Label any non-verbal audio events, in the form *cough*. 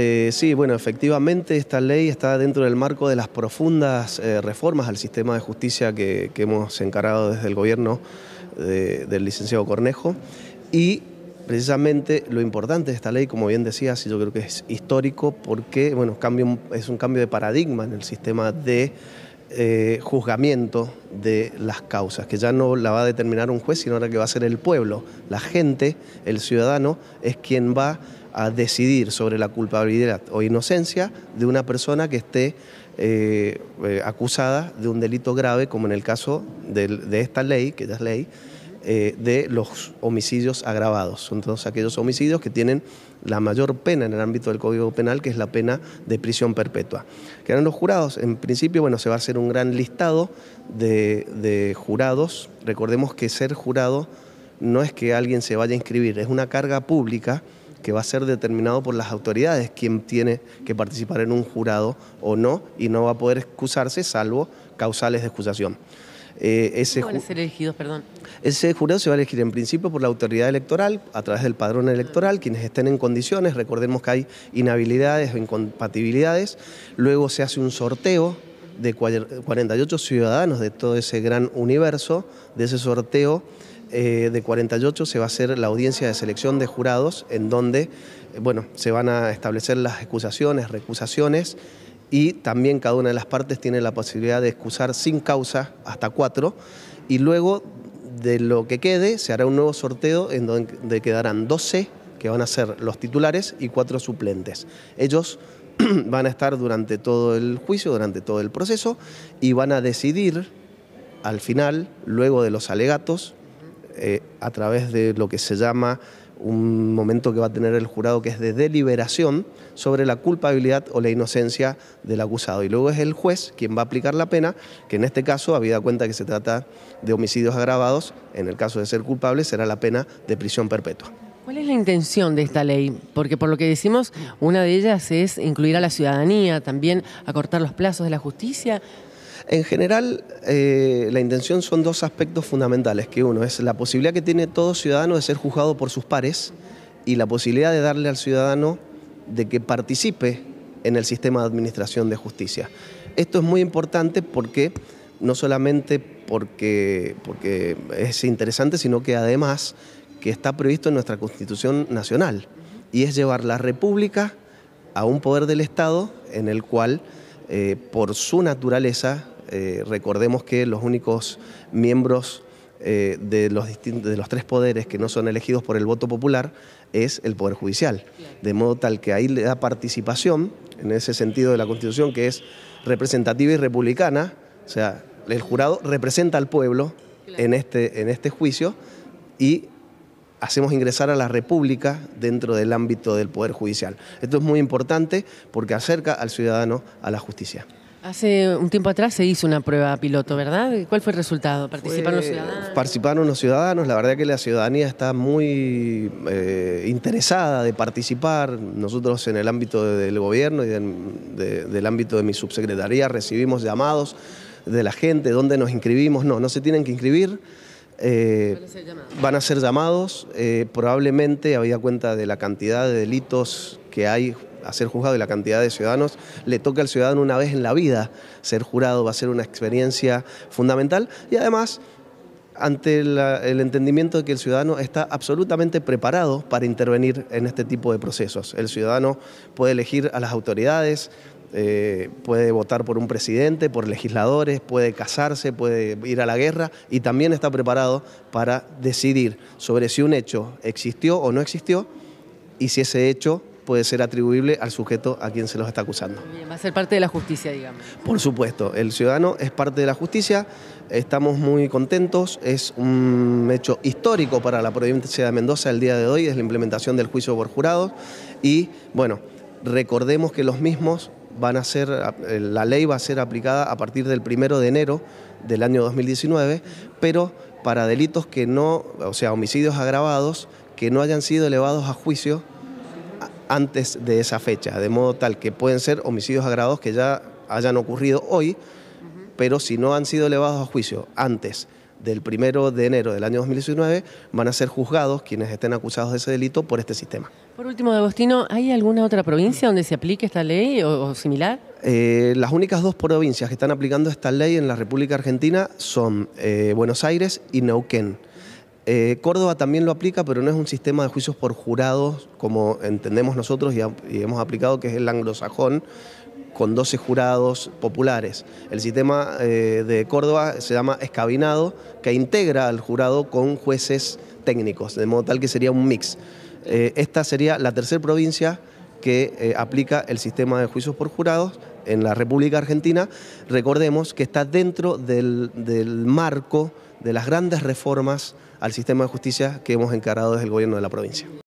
Eh, sí, bueno, efectivamente esta ley está dentro del marco de las profundas eh, reformas al sistema de justicia que, hemos encarado desde el gobierno del licenciado Cornejo y precisamente lo importante de esta ley, como bien decías, yo creo que es histórico porque bueno, es un cambio de paradigma en el sistema de eh, juzgamiento de las causas, que ya no la va a determinar un juez, sino ahora que va a ser el pueblo, la gente, el ciudadano, es quien va a decidir sobre la culpabilidad o inocencia de una persona que esté eh, eh, acusada de un delito grave, como en el caso de, esta ley, que ya es ley, eh, de los homicidios agravados. Son todos aquellos homicidios que tienen la mayor pena en el ámbito del Código Penal, que es la pena de prisión perpetua. ¿Qué harán los jurados. En principio, bueno, se va a hacer un gran listado de jurados. Recordemos que ser jurado no es que alguien se vaya a inscribir, es una carga pública que va a ser determinado por las autoridades quién tiene que participar en un jurado o no y no va a poder excusarse salvo causales de excusación. Eh, ese, a ser elegidos, perdón? Ese jurado se va a elegir en principio por la autoridad electoral, a través del padrón electoral, quienes estén en condiciones, recordemos que hay inhabilidades o incompatibilidades, luego se hace un sorteo de 48 ciudadanos de todo ese gran universo, de ese sorteo eh, de 48 se va a hacer la audiencia de selección de jurados en donde eh, bueno, se van a establecer las excusaciones, recusaciones y también cada una de las partes tiene la posibilidad de excusar sin causa hasta cuatro y luego de lo que quede se hará un nuevo sorteo en donde quedarán 12 que van a ser los titulares y cuatro suplentes. Ellos *clears throat* van a estar durante todo el juicio, durante todo el proceso y van a decidir al final, luego de los alegatos, eh, a través de lo que se llama un momento que va a tener el jurado que es de deliberación sobre la culpabilidad o la inocencia del acusado. Y luego es el juez quien va a aplicar la pena, que en este caso, habida cuenta que se trata de homicidios agravados, en el caso de ser culpable será la pena de prisión perpetua. ¿Cuál es la intención de esta ley? Porque por lo que decimos, una de ellas es incluir a la ciudadanía, también acortar los plazos de la justicia. En general, eh, la intención son dos aspectos fundamentales, que uno es la posibilidad que tiene todo ciudadano de ser juzgado por sus pares y la posibilidad de darle al ciudadano de que participe en el sistema de administración de justicia. Esto es muy importante porque no solamente porque, porque es interesante, sino que además que está previsto en nuestra Constitución Nacional y es llevar la República a un poder del Estado en el cual eh, por su naturaleza, eh, recordemos que los únicos miembros eh, de, los de los tres poderes que no son elegidos por el voto popular es el Poder Judicial. De modo tal que ahí le da participación, en ese sentido de la Constitución, que es representativa y republicana, o sea, el jurado representa al pueblo en este, en este juicio y hacemos ingresar a la República dentro del ámbito del Poder Judicial. Esto es muy importante porque acerca al ciudadano a la justicia. Hace un tiempo atrás se hizo una prueba piloto, ¿verdad? ¿Cuál fue el resultado? ¿Participaron los ciudadanos? Participaron los ciudadanos, la verdad que la ciudadanía está muy eh, interesada de participar. Nosotros en el ámbito del gobierno y del, del ámbito de mi subsecretaría recibimos llamados de la gente, ¿dónde nos inscribimos? No, no se tienen que inscribir eh, van, a ser llamados, eh, probablemente, había cuenta de la cantidad de delitos que hay a ser juzgado y la cantidad de ciudadanos, le toca al ciudadano una vez en la vida ser jurado, va a ser una experiencia fundamental y además ante el entendimiento de que el ciudadano está absolutamente preparado para intervenir en este tipo de procesos. El ciudadano puede elegir a las autoridades, eh, puede votar por un presidente, por legisladores, puede casarse, puede ir a la guerra y también está preparado para decidir sobre si un hecho existió o no existió y si ese hecho puede ser atribuible al sujeto a quien se los está acusando. Va a ser parte de la justicia, digamos. Por supuesto, el ciudadano es parte de la justicia, estamos muy contentos, es un hecho histórico para la provincia de Mendoza el día de hoy, es la implementación del juicio por jurados y bueno, recordemos que los mismos van a ser, eh, la ley va a ser aplicada a partir del primero de enero del año 2019, pero para delitos que no, o sea, homicidios agravados que no hayan sido elevados a juicio antes de esa fecha, de modo tal que pueden ser homicidios agravados que ya hayan ocurrido hoy, pero si no han sido elevados a juicio antes del primero de enero del año 2019 van a ser juzgados quienes estén acusados de ese delito por este sistema. Por último, Agostino, ¿hay alguna otra provincia donde se aplique esta ley o, similar? Eh, las únicas dos provincias que están aplicando esta ley en la República Argentina son eh, Buenos Aires y Neuquén. Eh, Córdoba también lo aplica, pero no es un sistema de juicios por jurados como entendemos nosotros y hemos aplicado, que es el anglosajón, con 12 jurados populares. El sistema eh, de Córdoba se llama escabinado, que integra al jurado con jueces técnicos, de modo tal que sería un mix. Eh, esta sería la tercera provincia que eh, aplica el sistema de juicios por jurados en la República Argentina. Recordemos que está dentro del, del marco de las grandes reformas al sistema de justicia que hemos encarado desde el gobierno de la provincia.